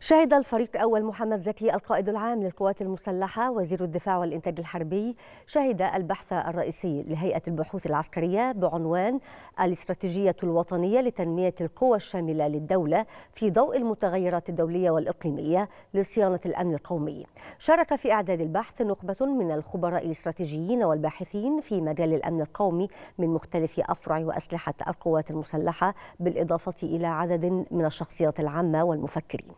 شهد الفريق الأول محمد زكي القائد العام للقوات المسلحة وزير الدفاع والإنتاج الحربي شهد البحث الرئيسي لهيئة البحوث العسكرية بعنوان الاستراتيجية الوطنية لتنمية القوى الشاملة للدولة في ضوء المتغيرات الدولية والإقليمية لصيانة الأمن القومي شارك في إعداد البحث نخبة من الخبراء الاستراتيجيين والباحثين في مجال الأمن القومي من مختلف أفرع وأسلحة القوات المسلحة بالإضافة إلى عدد من الشخصيات العامة والمفكرين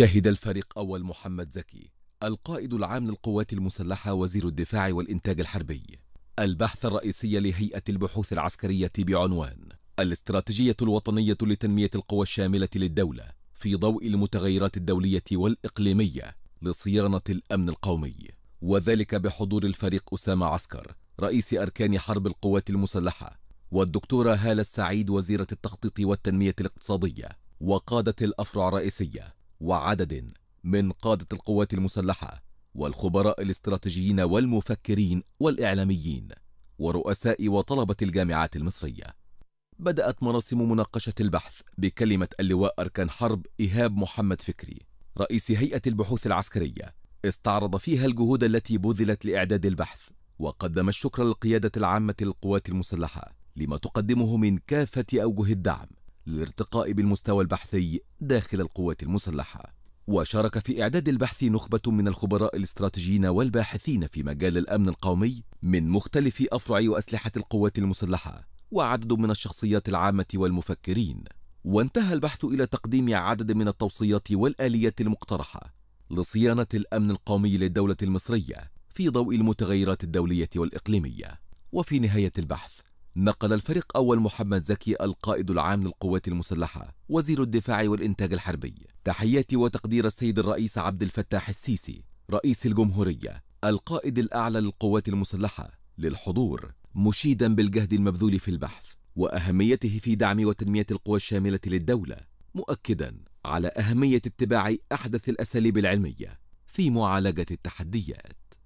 شهد الفريق أول محمد زكي القائد العام للقوات المسلحة وزير الدفاع والإنتاج الحربي البحث الرئيسي لهيئة البحوث العسكرية بعنوان الاستراتيجية الوطنية لتنمية القوى الشاملة للدولة في ضوء المتغيرات الدولية والإقليمية لصيانة الأمن القومي وذلك بحضور الفريق أسامة عسكر رئيس أركان حرب القوات المسلحة والدكتورة هالة السعيد وزيرة التخطيط والتنمية الاقتصادية وقادة الأفرع الرئيسية وعدد من قادة القوات المسلحة والخبراء الاستراتيجيين والمفكرين والإعلاميين ورؤساء وطلبة الجامعات المصرية بدأت مراسم مناقشة البحث بكلمة اللواء أركان حرب إيهاب محمد فكري رئيس هيئة البحوث العسكرية استعرض فيها الجهود التي بذلت لإعداد البحث وقدم الشكر للقيادة العامة للقوات المسلحة لما تقدمه من كافة أوجه الدعم للارتقاء بالمستوى البحثي داخل القوات المسلحة وشارك في إعداد البحث نخبة من الخبراء الاستراتيجيين والباحثين في مجال الأمن القومي من مختلف أفرع وأسلحة القوات المسلحة وعدد من الشخصيات العامة والمفكرين وانتهى البحث إلى تقديم عدد من التوصيات والآليات المقترحة لصيانة الأمن القومي للدولة المصرية في ضوء المتغيرات الدولية والإقليمية وفي نهاية البحث نقل الفريق أول محمد زكي القائد العام للقوات المسلحة وزير الدفاع والإنتاج الحربي تحياتي وتقدير السيد الرئيس عبد الفتاح السيسي رئيس الجمهورية القائد الأعلى للقوات المسلحة للحضور مشيدا بالجهد المبذول في البحث وأهميته في دعم وتنمية القوى الشاملة للدولة مؤكدا على أهمية اتباع أحدث الأساليب العلمية في معالجة التحديات